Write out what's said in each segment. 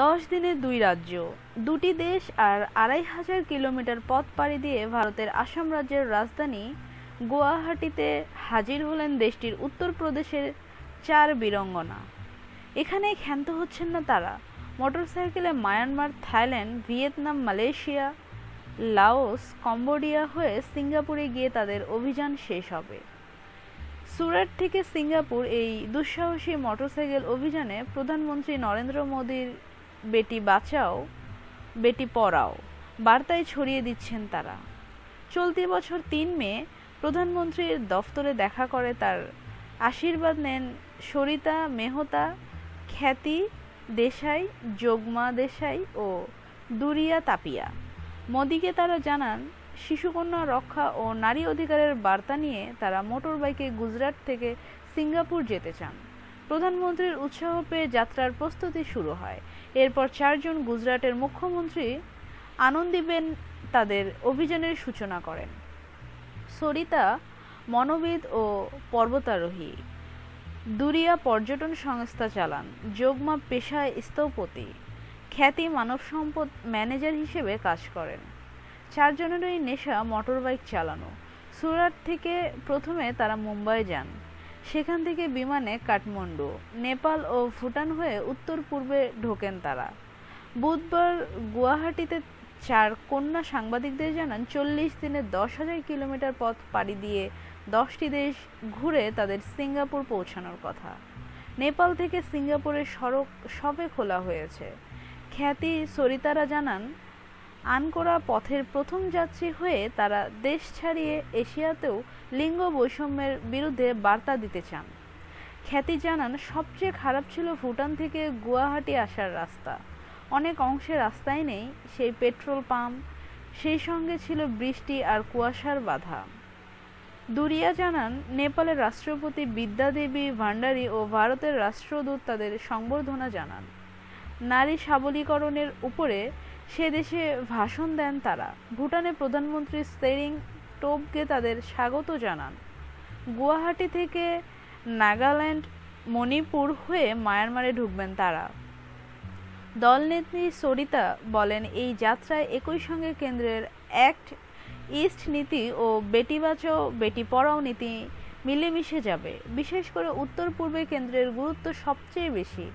দশ দিনে দুই রাজ্য দুটি দেশ আর আড়াই হাজার কিলোমিটার পথ পাড়ি দিয়ে ভারতের আসাম রাজ্যের রাজধানী গুয়াহাটিতে হাজির হলেন দেশটির উত্তরপ্রদেশের চার বীরঙ্গনা এখানে ক্ষান্ত হচ্ছেন না তারা মোটরসাইকেলে Myanmar Thailand Vietnam Malaysia Laos Cambodia হয়ে সিঙ্গাপুরে গিয়ে তাদের অভিযান শেষ হবে সুরাট থেকে সিঙ্গাপুর এই দুঃসাহসী মোটরসাইকেল অভিযানে প্রধানমন্ত্রী নরেন্দ্র মোদীর বেটি বাঁচাও বেটি পড়াও বার্তায় ছড়িয়ে দিচ্ছেন তারা চলতি বছর তিন মে প্রধানমন্ত্রীর দফতরে দেখা করে তার আশীর্বাদ নেন সরিতা মেহতা খ্যাতি দেশাই যোগমা দেশাই ও দুরিয়া তাপিয়া মোদিকে তারা জানান শিশুকন্যা রক্ষা ও নারী অধিকারের বার্তা নিয়ে তারা মোটর বাইকে গুজরাট থেকে সিঙ্গাপুর যেতে চান প্রধানমন্ত্রীর উৎসাহ পেয়ে যাত্রার প্রস্তুতি শুরু হয় এরপর চারজন গুজরাটের মুখ্যমন্ত্রী আনন্দীবেন তাদের অভিযানের সূচনা করেন সরিতা মনোবিদ ও পর্বতারোহী দুরিয়া পর্যটন সংস্থা চালান যোগমা পেশায় স্থপতি খ্যাতি মানব সম্পদ ম্যানেজার হিসেবে কাজ করেন চারজনেরই নেশা মোটরবাইক চালানো সুরাট থেকে প্রথমে তারা মুম্বাই যান সেখান থেকে বিমানে কাঠমান্ডু নেপাল ও ভুটান হয়ে উত্তর পূর্বে ঢোকেন তারা বুধবার গুয়াহাটিতে চার কন্যা সাংবাদিকদের জানান চল্লিশ দিনে দশ হাজার কিলোমিটার পথ পাড়ি দিয়ে দশটি দেশ ঘুরে তাদের সিঙ্গাপুর পৌঁছানোর কথা নেপাল থেকে সিঙ্গাপুরের সড়ক সবে খোলা হয়েছে খ্যাতি সরিতারা জানান আনকোরা পথের প্রথম যাত্রী হয়ে তারা দেশ ছাড়িয়ে এশিয়াতেও লিঙ্গ বৈষম্যের বিরুদ্ধে বার্তা দিতে চান খ্যাতি জানান সবচেয়ে খারাপ ছিল ভুটান থেকে গুয়াহাটি আসার রাস্তা অনেক অংশে রাস্তায় নেই সেই পেট্রোল পাম্প সেই সঙ্গে ছিল বৃষ্টি আর কুয়াশার বাধা দুরিয়া জানান নেপালের রাষ্ট্রপতি বিদ্যাদেবী ভান্ডারী ও ভারতের রাষ্ট্রদূত তাদের সংবর্ধনা জানান নারী সাবলীকরণের উপরে সে দেশে ভাষণ দেন তারা ভুটানে প্রধানমন্ত্রী সেরিং টোপকে তাদের স্বাগত জানান গুয়াহাটি থেকে নাগাল্যান্ড মণিপুর হয়ে মায়ানমারে ঢুকবেন তারা দলনেত্রী সরিতা বলেন এই যাত্রায় একই সঙ্গে কেন্দ্রের অ্যাক্ট ইস্ট নীতি ও বেটি বাঁচাও বেটি পড়াও নীতি মিলেমিশে যাবে বিশেষ করে উত্তর পূর্বে কেন্দ্রের গুরুত্ব সবচেয়ে বেশি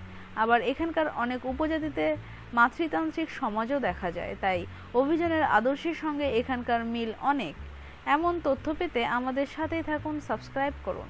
আবার এখানকার অনেক উপজাতিতে মাতৃতান্ত্রিক সমাজও দেখা যায় তাই অভিযানের আদর্শের সঙ্গে এখানকার মিল অনেক এমন তথ্য পেতে আমাদের সাথেই থাকুন সাবস্ক্রাইব করুন